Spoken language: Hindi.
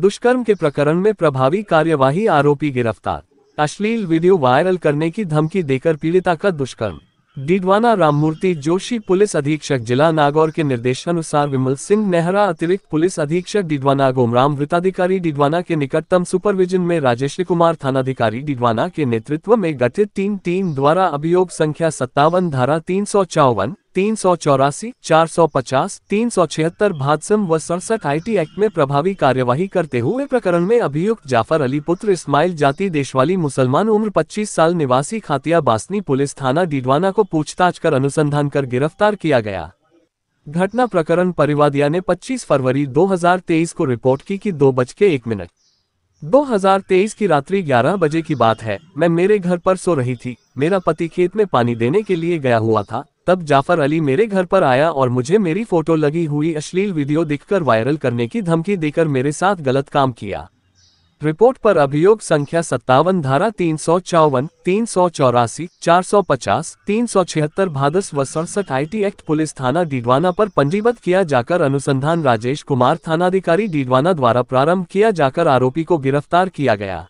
दुष्कर्म के प्रकरण में प्रभावी कार्यवाही आरोपी गिरफ्तार अश्लील वीडियो वायरल करने की धमकी देकर पीड़िता का दुष्कर्म डीडवाना राममूर्ति जोशी पुलिस अधीक्षक जिला नागौर के निर्देशानुसार विमल सिंह नेहरा अतिरिक्त पुलिस अधीक्षक डिडवाना गोमराम वृताधिकारी डिडवाना के निकटतम सुपरविजन में राजेश कुमार थानाधिकारी डिडवाना के नेतृत्व में गठित तीन टीम द्वारा अभियोग संख्या सत्तावन धारा तीन सौ चौवन तीन सौ चौरासी चार सौ पचास तीन सौ छिहत्तर भादसम व सड़सठ टी एक्ट में प्रभावी कार्यवाही करते हुए प्रकरण में अभियुक्त जाफर अली पुत्र इस्माइल जाति देशवाली मुसलमान उम्र 25 साल निवासी खातिया बासनी पुलिस थाना डीडवाना को पूछताछ कर अनुसंधान कर गिरफ्तार किया गया घटना प्रकरण परिवादिया ने 25 फरवरी 2023 को रिपोर्ट की कि दो बज के एक मिनट 2023 की रात्रि 11 बजे की बात है मैं मेरे घर पर सो रही थी मेरा पति खेत में पानी देने के लिए गया हुआ था तब जाफर अली मेरे घर पर आया और मुझे मेरी फोटो लगी हुई अश्लील वीडियो दिखकर वायरल करने की धमकी देकर मेरे साथ गलत काम किया रिपोर्ट पर अभियोग संख्या सत्तावन धारा तीन सौ चौवन तीन सौ चौरासी चार सौ पचास तीन सौ छिहत्तर भादस व सड़सठ आई एक्ट पुलिस थाना डीडवाना पर पंजीबद्ध किया जाकर अनुसंधान राजेश कुमार थानाधिकारी डीडवाना द्वारा प्रारंभ किया जाकर आरोपी को गिरफ्तार किया गया